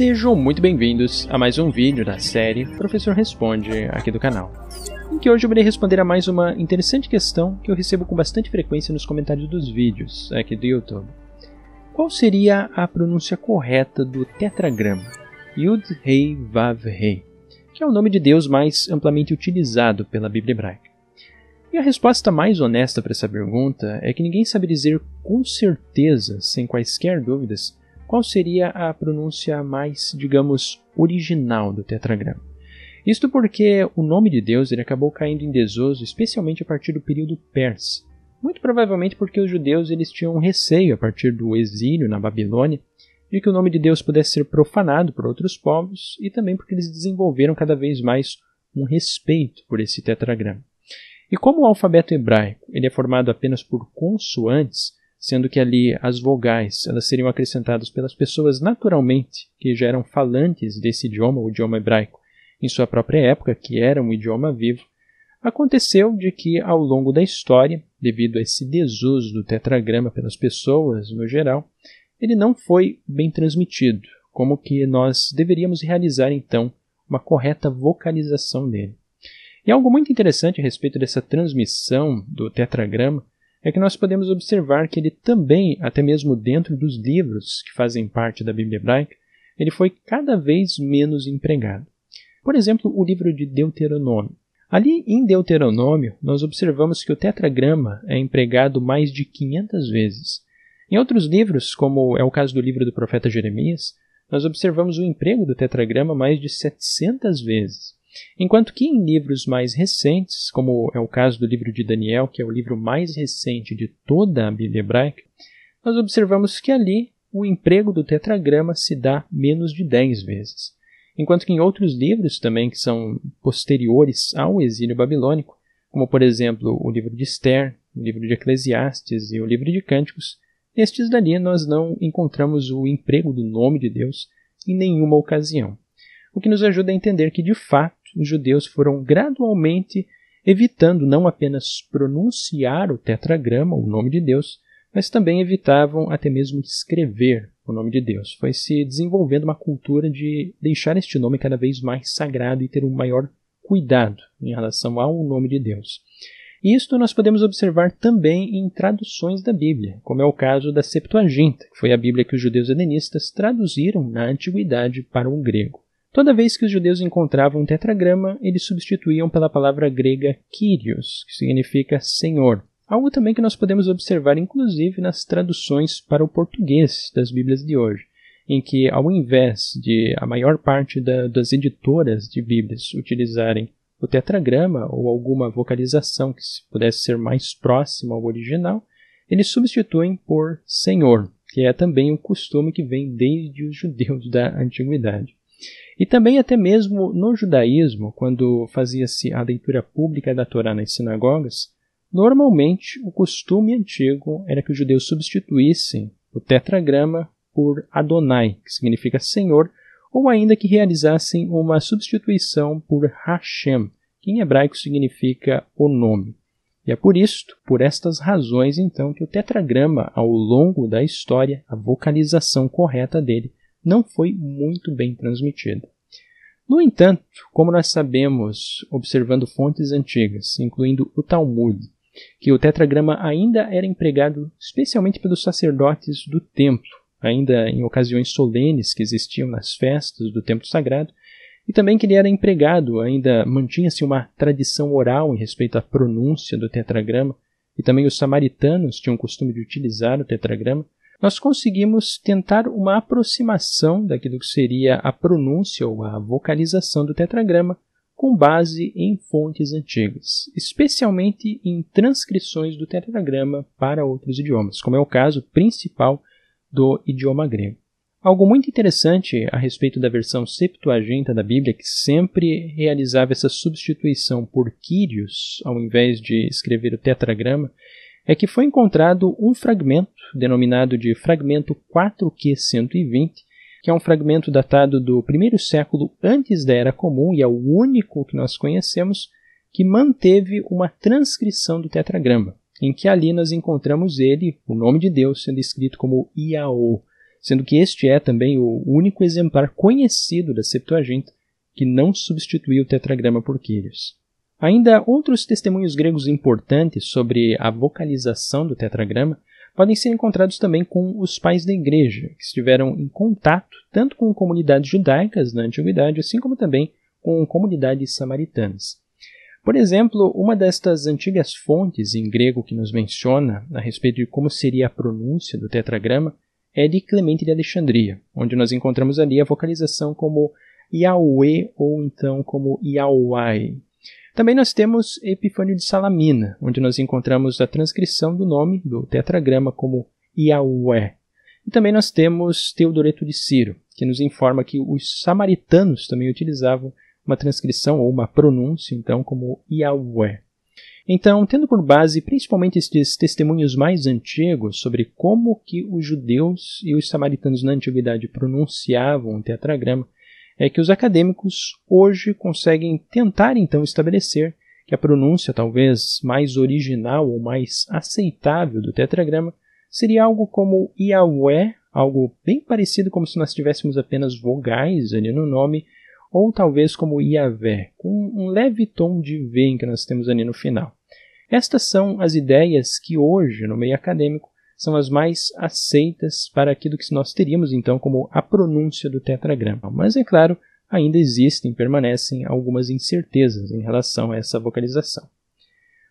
Sejam muito bem-vindos a mais um vídeo da série Professor Responde aqui do canal, em que hoje eu irei responder a mais uma interessante questão que eu recebo com bastante frequência nos comentários dos vídeos aqui do YouTube. Qual seria a pronúncia correta do tetragrama Yud-Hei Vav-Hei, que é o nome de Deus mais amplamente utilizado pela Bíblia hebraica? E a resposta mais honesta para essa pergunta é que ninguém sabe dizer com certeza, sem quaisquer dúvidas, qual seria a pronúncia mais, digamos, original do tetragrama. Isto porque o nome de Deus ele acabou caindo em desuso, especialmente a partir do período persa. Muito provavelmente porque os judeus eles tinham um receio a partir do exílio na Babilônia de que o nome de Deus pudesse ser profanado por outros povos e também porque eles desenvolveram cada vez mais um respeito por esse tetragrama. E como o alfabeto hebraico ele é formado apenas por consoantes, sendo que ali as vogais elas seriam acrescentadas pelas pessoas naturalmente que já eram falantes desse idioma, o idioma hebraico, em sua própria época, que era um idioma vivo. Aconteceu de que, ao longo da história, devido a esse desuso do tetragrama pelas pessoas no geral, ele não foi bem transmitido, como que nós deveríamos realizar então uma correta vocalização dele. E algo muito interessante a respeito dessa transmissão do tetragrama é que nós podemos observar que ele também, até mesmo dentro dos livros que fazem parte da Bíblia hebraica, ele foi cada vez menos empregado. Por exemplo, o livro de Deuteronômio. Ali em Deuteronômio, nós observamos que o tetragrama é empregado mais de 500 vezes. Em outros livros, como é o caso do livro do profeta Jeremias, nós observamos o emprego do tetragrama mais de 700 vezes. Enquanto que em livros mais recentes, como é o caso do livro de Daniel, que é o livro mais recente de toda a Bíblia hebraica, nós observamos que ali o emprego do tetragrama se dá menos de 10 vezes. Enquanto que em outros livros também que são posteriores ao exílio babilônico, como por exemplo o livro de Esther, o livro de Eclesiastes e o livro de Cânticos, nestes dali nós não encontramos o emprego do nome de Deus em nenhuma ocasião. O que nos ajuda a entender que, de fato, os judeus foram gradualmente evitando não apenas pronunciar o tetragrama, o nome de Deus, mas também evitavam até mesmo escrever o nome de Deus. Foi se desenvolvendo uma cultura de deixar este nome cada vez mais sagrado e ter um maior cuidado em relação ao nome de Deus. E isto nós podemos observar também em traduções da Bíblia, como é o caso da Septuaginta, que foi a Bíblia que os judeus helenistas traduziram na antiguidade para o grego. Toda vez que os judeus encontravam um tetragrama, eles substituíam pela palavra grega Kyrios, que significa Senhor, algo também que nós podemos observar inclusive nas traduções para o português das Bíblias de hoje, em que ao invés de a maior parte da, das editoras de Bíblias utilizarem o tetragrama ou alguma vocalização que pudesse ser mais próxima ao original, eles substituem por Senhor, que é também um costume que vem desde os judeus da antiguidade. E também até mesmo no judaísmo, quando fazia-se a leitura pública da Torá nas sinagogas, normalmente o costume antigo era que os judeus substituíssem o tetragrama por Adonai, que significa Senhor, ou ainda que realizassem uma substituição por Hashem, que em hebraico significa o nome. E é por isto, por estas razões, então, que o tetragrama, ao longo da história, a vocalização correta dele não foi muito bem transmitida. No entanto, como nós sabemos, observando fontes antigas, incluindo o Talmud, que o tetragrama ainda era empregado especialmente pelos sacerdotes do templo, ainda em ocasiões solenes que existiam nas festas do templo sagrado, e também que ele era empregado, ainda mantinha-se uma tradição oral em respeito à pronúncia do tetragrama, e também os samaritanos tinham o costume de utilizar o tetragrama, nós conseguimos tentar uma aproximação daquilo que seria a pronúncia ou a vocalização do tetragrama com base em fontes antigas, especialmente em transcrições do tetragrama para outros idiomas, como é o caso principal do idioma grego. Algo muito interessante a respeito da versão Septuaginta da Bíblia, que sempre realizava essa substituição por Quírios, ao invés de escrever o tetragrama, é que foi encontrado um fragmento, denominado de fragmento 4Q120, que é um fragmento datado do primeiro século antes da Era Comum e é o único que nós conhecemos que manteve uma transcrição do tetragrama, em que ali nós encontramos ele, o nome de Deus, sendo escrito como Iao, sendo que este é também o único exemplar conhecido da Septuaginta que não substituiu o tetragrama por Quírios. Ainda outros testemunhos gregos importantes sobre a vocalização do tetragrama podem ser encontrados também com os pais da igreja, que estiveram em contato tanto com comunidades judaicas na antiguidade, assim como também com comunidades samaritanas. Por exemplo, uma destas antigas fontes em grego que nos menciona a respeito de como seria a pronúncia do tetragrama é de Clemente de Alexandria, onde nós encontramos ali a vocalização como Yahweh ou então como Yahweh, também nós temos Epifânio de Salamina, onde nós encontramos a transcrição do nome do tetragrama como Yahweh. E também nós temos Teodoreto de Ciro, que nos informa que os samaritanos também utilizavam uma transcrição ou uma pronúncia, então, como Yahweh. Então, tendo por base principalmente estes testemunhos mais antigos sobre como que os judeus e os samaritanos na antiguidade pronunciavam o tetragrama, é que os acadêmicos hoje conseguem tentar então estabelecer que a pronúncia talvez mais original ou mais aceitável do tetragrama seria algo como Yahweh, algo bem parecido como se nós tivéssemos apenas vogais ali no nome, ou talvez como Yahvé, com um leve tom de V que nós temos ali no final. Estas são as ideias que hoje, no meio acadêmico, são as mais aceitas para aquilo que nós teríamos então como a pronúncia do tetragrama. Mas é claro, ainda existem, permanecem algumas incertezas em relação a essa vocalização.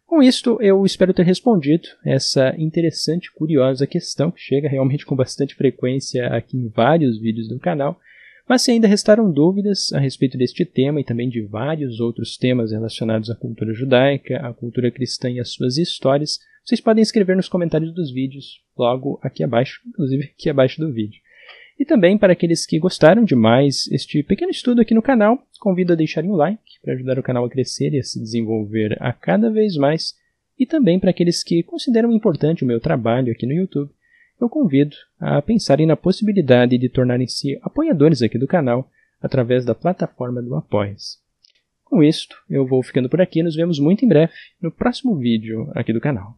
Com isto, eu espero ter respondido essa interessante, curiosa questão que chega realmente com bastante frequência aqui em vários vídeos do canal. Mas se ainda restaram dúvidas a respeito deste tema e também de vários outros temas relacionados à cultura judaica, à cultura cristã e às suas histórias, vocês podem escrever nos comentários dos vídeos, logo aqui abaixo, inclusive aqui abaixo do vídeo. E também para aqueles que gostaram demais este pequeno estudo aqui no canal, convido a deixarem um like para ajudar o canal a crescer e a se desenvolver a cada vez mais. E também para aqueles que consideram importante o meu trabalho aqui no YouTube, eu convido a pensarem na possibilidade de tornarem-se apoiadores aqui do canal através da plataforma do Apoia-se. Com isto, eu vou ficando por aqui. Nos vemos muito em breve no próximo vídeo aqui do canal.